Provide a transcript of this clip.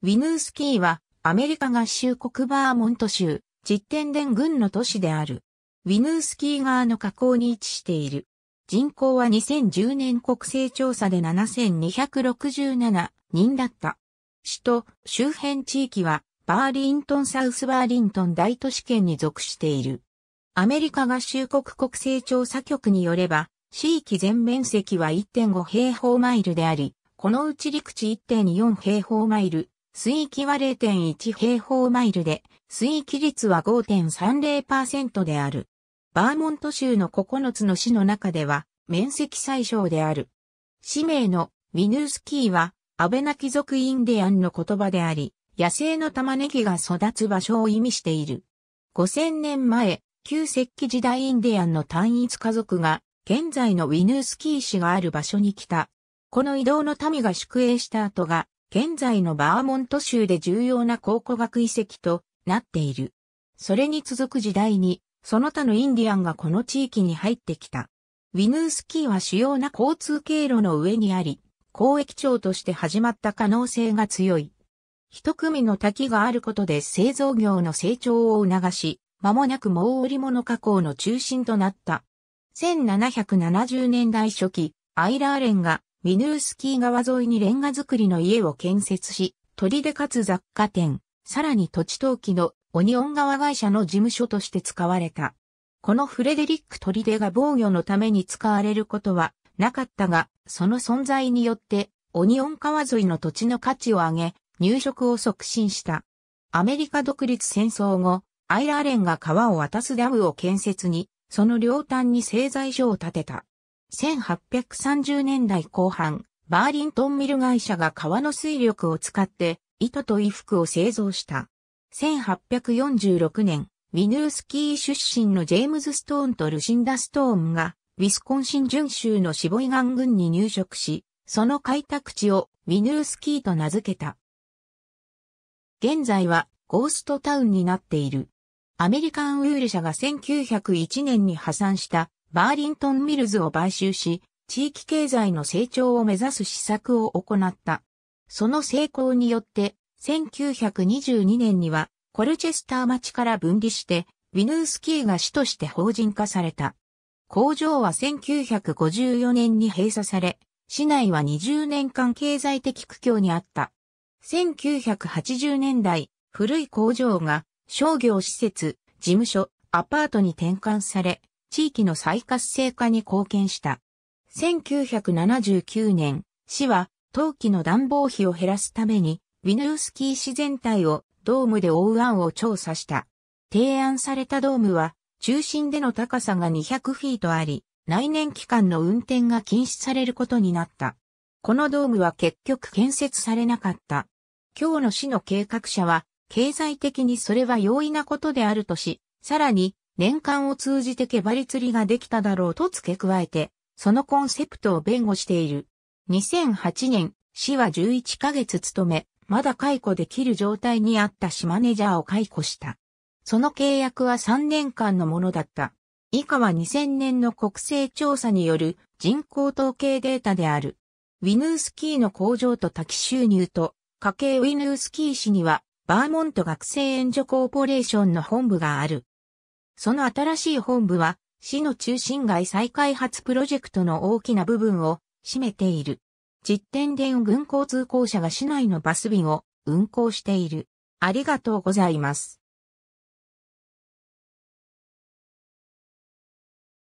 ウィヌースキーはアメリカ合衆国バーモント州、実店伝郡の都市である。ウィヌースキー側の河口に位置している。人口は2010年国勢調査で7267人だった。市と周辺地域はバーリントンサウスバーリントン大都市圏に属している。アメリカ合衆国国勢調査局によれば、地域全面積は1.5平方マイルであり、このうち陸地1.4平方マイル、水域は0.1平方マイルで、水域率は5.30%である。バーモント州の9つの市の中では、面積最小である。市名のウィヌースキーは、アベナ貴族インディアンの言葉であり、野生の玉ねぎが育つ場所を意味している。5000年前、旧石器時代インディアンの単一家族が、現在のウィヌースキー市がある場所に来た。この移動の民が宿営した後が、現在のバーモント州で重要な考古学遺跡となっている。それに続く時代に、その他のインディアンがこの地域に入ってきた。ウィヌースキーは主要な交通経路の上にあり、交易町として始まった可能性が強い。一組の滝があることで製造業の成長を促し、間もなく毛織物加工の中心となった。1770年代初期、アイラーレンがミヌースキー川沿いにレンガ造りの家を建設し、取り出かつ雑貨店、さらに土地登記のオニオン川会社の事務所として使われた。このフレデリック・砦が防御のために使われることはなかったが、その存在によってオニオン川沿いの土地の価値を上げ、入植を促進した。アメリカ独立戦争後、アイラーレンが川を渡すダムを建設に、その両端に製材所を建てた。1830年代後半、バーリントンミル会社が川の水力を使って糸と衣服を製造した。1846年、ウィヌースキー出身のジェームズ・ストーンとルシンダ・ストーンが、ウィスコンシン準州のシボイガン軍に入植し、その開拓地をウィヌースキーと名付けた。現在はゴーストタウンになっている。アメリカンウール社が1901年に破産したバーリントンミルズを買収し、地域経済の成長を目指す施策を行った。その成功によって、1922年にはコルチェスター町から分離して、ウィヌースキーが市として法人化された。工場は1954年に閉鎖され、市内は20年間経済的苦境にあった。1980年代、古い工場が商業施設、事務所、アパートに転換され、地域の再活性化に貢献した。1979年、市は冬季の暖房費を減らすために、ウィヌースキー市全体をドームで覆う案を調査した。提案されたドームは、中心での高さが200フィートあり、来年期間の運転が禁止されることになった。このドームは結局建設されなかった。今日の市の計画者は、経済的にそれは容易なことであるとし、さらに、年間を通じて毛張り釣りができただろうと付け加えて、そのコンセプトを弁護している。2008年、市は11ヶ月勤め、まだ解雇できる状態にあった市マネジャーを解雇した。その契約は3年間のものだった。以下は2000年の国勢調査による人口統計データである。ウィヌースキーの工場と滝収入と、家計ウィヌースキー市には、バーモント学生援助コーポレーションの本部がある。その新しい本部は、市の中心街再開発プロジェクトの大きな部分を占めている。実店電軍交通公社が市内のバス便を運行している。ありがとうございます。